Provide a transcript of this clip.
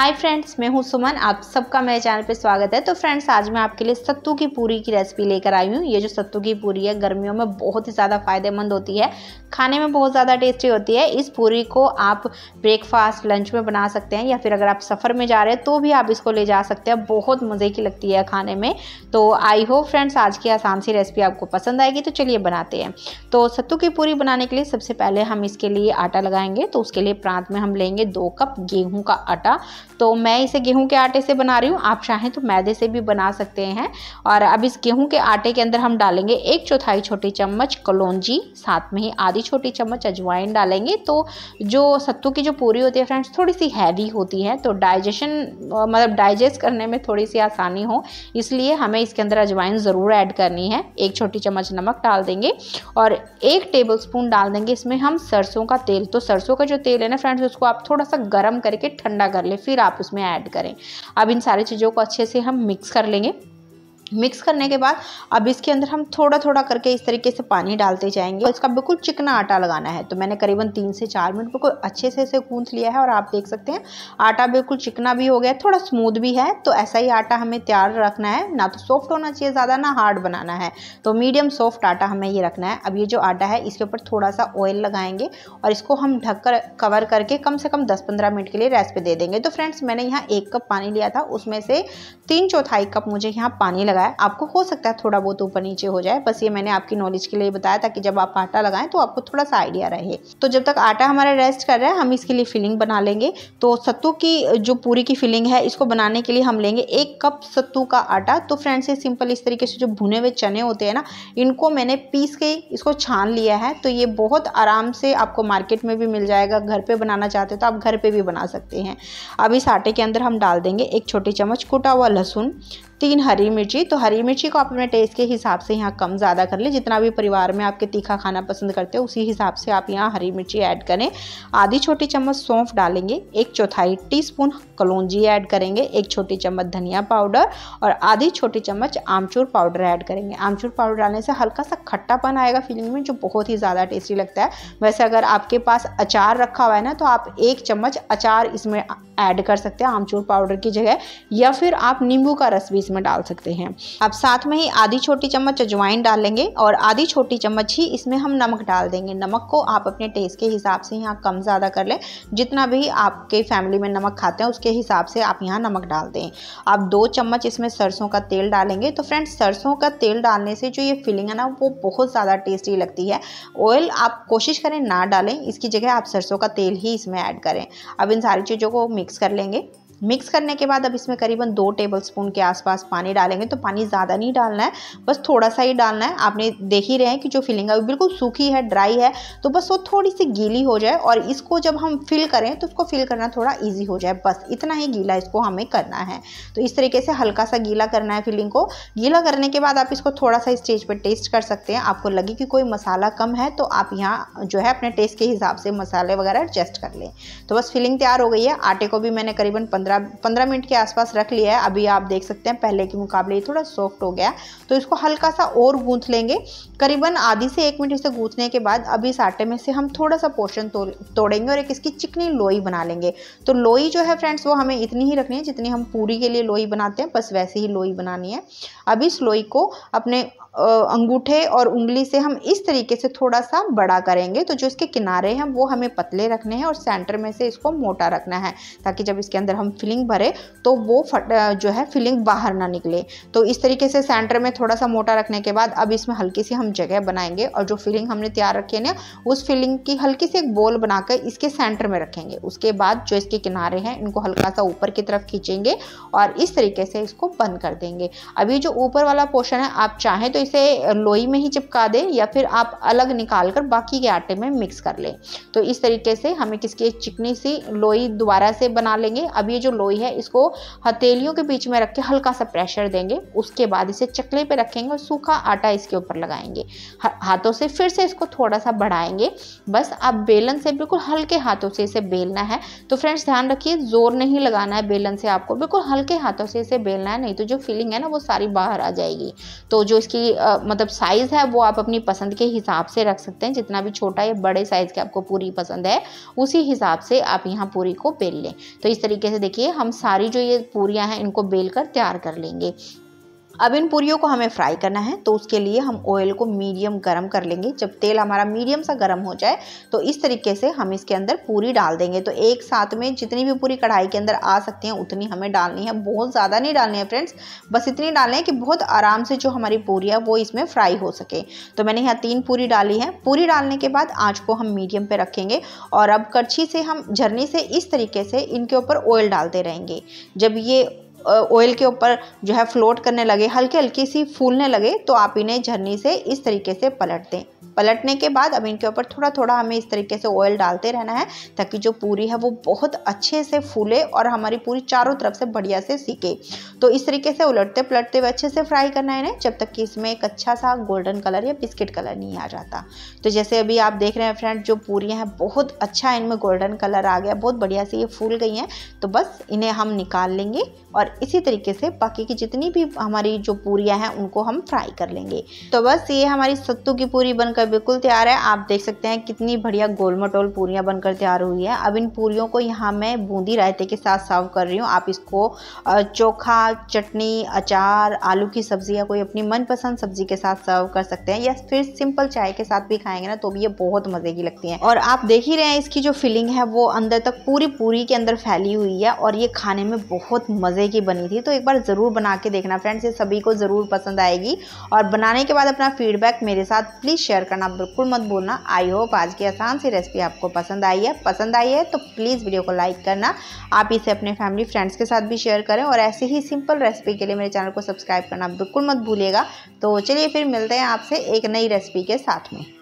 hi friends मैं हूं सुमन आप सबका मेरे चैनल पे स्वागत है तो फ्रेंड्स आज मैं आपके लिए सत्तू की पूरी की रेसिपी लेकर आई हूं ये जो सत्तू की पूरी है गर्मियों में बहुत ही ज़्यादा फ़ायदेमंद होती है खाने में बहुत ज़्यादा टेस्टी होती है इस पूरी को आप ब्रेकफास्ट लंच में बना सकते हैं या फिर अगर आप सफ़र में जा रहे हैं तो भी आप इसको ले जा सकते हैं बहुत मज़े की लगती है खाने में तो आई होप फ्रेंड्स आज की आसान सी रेसिपी आपको पसंद आएगी तो चलिए बनाते हैं तो सत्तू की पूरी बनाने के लिए सबसे पहले हम इसके लिए आटा लगाएंगे तो उसके लिए प्रांत में हम लेंगे दो कप गेहूँ का आटा तो मैं इसे गेहूं के आटे से बना रही हूँ आप चाहें तो मैदे से भी बना सकते हैं और अब इस गेहूं के आटे के अंदर हम डालेंगे एक चौथाई छोटी चम्मच कलौजी साथ में ही आधी छोटी चम्मच अजवाइन डालेंगे तो जो सत्तू की जो पूरी होती है फ्रेंड्स थोड़ी सी हैवी होती है तो डाइजेशन मतलब डाइजेस्ट करने में थोड़ी सी आसानी हो इसलिए हमें इसके अंदर अजवाइन ज़रूर ऐड करनी है एक छोटी चम्मच नमक डाल देंगे और एक टेबल स्पून डाल देंगे इसमें हम सरसों का तेल तो सरसों का जो तेल है ना फ्रेंड्स उसको आप थोड़ा सा गर्म करके ठंडा कर ले फिर आप उसमें ऐड करें अब इन सारी चीज़ों को अच्छे से हम मिक्स कर लेंगे मिक्स करने के बाद अब इसके अंदर हम थोड़ा थोड़ा करके इस तरीके से पानी डालते जाएंगे और इसका बिल्कुल चिकना आटा लगाना है तो मैंने करीबन तीन से चार मिनट बिल्कुल अच्छे से इसे गूंद लिया है और आप देख सकते हैं आटा बिल्कुल चिकना भी हो गया थोड़ा स्मूथ भी है तो ऐसा ही आटा हमें तैयार रखना है ना तो सॉफ्ट होना चाहिए ज़्यादा ना हार्ड बनाना है तो मीडियम सॉफ्ट आटा हमें ये रखना है अब ये जो आटा है इसके ऊपर थोड़ा सा ऑयल लगाएंगे और इसको हम ढक कर कवर करके कम से कम दस पंद्रह मिनट के लिए रेस्ट दे देंगे तो फ्रेंड्स मैंने यहाँ एक कप पानी लिया था उसमें से तीन चौथाई कप मुझे यहाँ पानी लगा रहा है आपको हो सकता है थोड़ा बहुत ऊपर नीचे हो जाए बस ये मैंने आपकी नॉलेज के लिए बताया ताकि जब आप आटा लगाएं तो आपको थोड़ा सा आइडिया रहे तो जब तक आटा हमारा रेस्ट कर रहा है हम इसके लिए फिलिंग बना लेंगे तो सत्तू की जो पूरी की फिलिंग है इसको बनाने के लिए हम लेंगे एक कप सत्तू का आटा तो फ्रेंड्स ये सिंपल इस तरीके से जो भुने हुए चने होते हैं ना इनको मैंने पीस के इसको छान लिया है तो ये बहुत आराम से आपको मार्केट में भी मिल जाएगा घर पर बनाना चाहते हो तो आप घर पर भी बना सकते हैं अब इस आटे के अंदर हम डाल देंगे एक छोटी चम्मच कुटा हुआ लहसुन तीन हरी मिर्ची तो हरी मिर्ची को आप अपने टेस्ट के हिसाब से यहाँ कम ज़्यादा कर लें जितना भी परिवार में आपके तीखा खाना पसंद करते हो उसी हिसाब से आप यहाँ हरी मिर्ची ऐड करें आधी छोटी चम्मच सौंफ डालेंगे एक चौथाई टीस्पून कलौजी ऐड करेंगे एक छोटी चम्मच धनिया पाउडर और आधी छोटी चम्मच आमचूर पाउडर ऐड करेंगे आमचूर पाउडर डालने से हल्का सा खट्टापन आएगा फीलिंग में जो बहुत ही ज़्यादा टेस्टी लगता है वैसे अगर आपके पास अचार रखा हुआ है ना तो आप एक चम्मच अचार इसमें ऐड कर सकते हैं आमचूर पाउडर की जगह या फिर आप नींबू का रस भी इसमें डाल सकते हैं अब साथ में ही आधी छोटी चम्मच अजवाइन डाल लेंगे और आधी छोटी चम्मच ही इसमें हम नमक डाल देंगे नमक को आप अपने टेस्ट के हिसाब से यहाँ कम ज़्यादा कर लें जितना भी आपके फैमिली में नमक खाते हैं उसके हिसाब से आप यहाँ नमक डाल दें आप दो चम्मच इसमें सरसों का तेल डालेंगे तो फ्रेंड्स सरसों का तेल डालने से जो ये फीलिंग है ना वो बहुत ज़्यादा टेस्टी लगती है ऑयल आप कोशिश करें ना डालें इसकी जगह आप सरसों का तेल ही इसमें ऐड करें अब इन सारी चीज़ों को मिक्स मिक्स कर लेंगे मिक्स करने के बाद अब इसमें करीबन दो टेबल स्पून के आसपास पानी डालेंगे तो पानी ज़्यादा नहीं डालना है बस थोड़ा सा ही डालना है आपने देख ही रहे हैं कि जो फिलिंग है वो बिल्कुल सूखी है ड्राई है तो बस वो थोड़ी सी गीली हो जाए और इसको जब हम फिल करें तो उसको फिल करना थोड़ा ईजी हो जाए बस इतना ही गीला इसको हमें करना है तो इस तरीके से हल्का सा गीला करना है फिलिंग को गीला करने के बाद आप इसको थोड़ा सा स्टेज पर टेस्ट कर सकते हैं आपको लगे कि कोई मसाला कम है तो आप यहाँ जो है अपने टेस्ट के हिसाब से मसाले वगैरह एडजस्ट कर लें तो बस फिलिंग तैयार हो गई है आटे को भी मैंने करीबन पंद्रह पंद्रह पंद्रह मिनट के आसपास रख लिया है अभी आप देख सकते हैं पहले के मुकाबले ये थोड़ा सॉफ्ट हो गया तो इसको हल्का सा और गूंथ लेंगे करीबन आधी से एक मिनट इसे गूंथने के बाद अभी इस आटे में से हम थोड़ा सा पोर्शन तो, तोड़ेंगे और एक इसकी चिकनी लोई बना लेंगे तो लोई जो है फ्रेंड्स वो हमें इतनी ही रखनी है जितनी हम पूरी के लिए लोई बनाते हैं बस वैसे ही लोई बनानी है अब इस लोई को अपने अंगूठे और उंगली से हम इस तरीके से थोड़ा सा बड़ा करेंगे तो जो इसके किनारे हैं वो हमें पतले रखने हैं और सेंटर में से इसको मोटा रखना है ताकि जब इसके अंदर हम फिलिंग भरे तो वो फट जो है फिलिंग बाहर ना निकले तो इस तरीके से सेंटर में थोड़ा सा मोटा रखने के बाद अब इसमें हल्की सी हम जगह बनाएंगे और जो फिलिंग हमने तैयार रखी है ना उस फिलिंग की हल्की सी एक बोल बनाकर इसके सेंटर में रखेंगे उसके बाद जो इसके किनारे हैं इनको हल्का सा ऊपर की तरफ खींचेंगे और इस तरीके से इसको बंद कर देंगे अभी जो ऊपर वाला पोर्शन है आप चाहें तो तो इसे लोई में ही चिपका दें या फिर आप अलग निकाल कर बाकी के आटे में मिक्स कर लें तो इस तरीके से हमें किसकी एक चिकनी सी लोई दोबारा से बना लेंगे अब ये जो लोई है इसको हथेलियों के बीच में रख के हल्का सा प्रेशर देंगे उसके बाद इसे चकले पर रखेंगे और सूखा आटा इसके ऊपर लगाएंगे हाथों से फिर से इसको थोड़ा सा बढ़ाएंगे बस आप बेलन से बिल्कुल हल्के हाथों से इसे बेलना है तो फ्रेंड्स ध्यान रखिए ज़ोर नहीं लगाना है बेलन से आपको बिल्कुल हल्के हाथों से इसे बेलना है नहीं तो जो फीलिंग है ना वो सारी बाहर आ जाएगी तो जो इसकी आ, मतलब साइज़ है वो आप अपनी पसंद के हिसाब से रख सकते हैं जितना भी छोटा या बड़े साइज़ के आपको पूरी पसंद है उसी हिसाब से आप यहाँ पूरी को बेल लें तो इस तरीके से देखिए हम सारी जो ये पूरियाँ हैं इनको बेल कर तैयार कर लेंगे अब इन पूरी को हमें फ्राई करना है तो उसके लिए हम ऑयल को मीडियम गर्म कर लेंगे जब तेल हमारा मीडियम सा गर्म हो जाए तो इस तरीके से हम इसके अंदर पूरी डाल देंगे तो एक साथ में जितनी भी पूरी कढ़ाई के अंदर आ सकती हैं उतनी हमें डालनी है बहुत ज़्यादा नहीं डालनी है फ्रेंड्स बस इतनी डालनी है कि बहुत आराम से जो हमारी पूरी है वो इसमें फ्राई हो सके तो मैंने यहाँ तीन पूरी डाली है पूरी डालने के बाद आँच को हम मीडियम पर रखेंगे और अब कड़छी से हम झरने से इस तरीके से इनके ऊपर ऑयल डालते रहेंगे जब ये ऑयल के ऊपर जो है फ्लोट करने लगे हल्के हल्की सी फूलने लगे तो आप इन्हें झरनी से इस तरीके से पलट दें पलटने के बाद अब इनके ऊपर थोड़ा थोड़ा हमें इस तरीके से ऑयल डालते रहना है ताकि जो पूरी है वो बहुत अच्छे से फूले और हमारी पूरी चारों तरफ से बढ़िया से सीके तो इस तरीके से उलटते पलटते हुए अच्छे से फ्राई करना है इन्हें जब तक कि इसमें एक अच्छा सा गोल्डन कलर या बिस्किट कलर नहीं आ जाता तो जैसे अभी आप देख रहे हैं फ्रेंड जो पूरी हैं बहुत अच्छा इनमें गोल्डन कलर आ गया बहुत बढ़िया से ये फूल गई हैं तो बस इन्हें हम निकाल लेंगे और इसी तरीके से बाकी की जितनी भी हमारी जो पूरियाँ हैं उनको हम फ्राई कर लेंगे तो बस ये हमारी सत्तू की पूरी बनकर बिल्कुल तैयार है आप देख सकते हैं कितनी बढ़िया गोल मटोल पूरियाँ बनकर तैयार हुई है अब इन पूरियों को यहाँ मैं बूंदी रायते के साथ सर्व कर रही हूँ आप इसको चोखा चटनी अचार आलू की सब्ज़ी या कोई अपनी मनपसंद सब्ज़ी के साथ सर्व कर सकते हैं या फिर सिंपल चाय के साथ भी खाएंगे ना तो भी ये बहुत मज़े की लगती हैं और आप देख ही रहे हैं इसकी जो फीलिंग है वो अंदर तक पूरी पूरी के अंदर फैली हुई है और ये खाने में बहुत मज़े की की बनी थी तो एक बार ज़रूर बना के देखना फ्रेंड्स ये सभी को ज़रूर पसंद आएगी और बनाने के बाद अपना फीडबैक मेरे साथ प्लीज़ शेयर करना बिल्कुल मत भूलना आई होप आज की आसान सी रेसिपी आपको पसंद आई है पसंद आई है तो प्लीज़ वीडियो को लाइक करना आप इसे अपने फैमिली फ्रेंड्स के साथ भी शेयर करें और ऐसी ही सिंपल रेसिपी के लिए मेरे चैनल को सब्सक्राइब करना बिल्कुल मत भूलिएगा तो चलिए फिर मिलते हैं आपसे एक नई रेसिपी के साथ में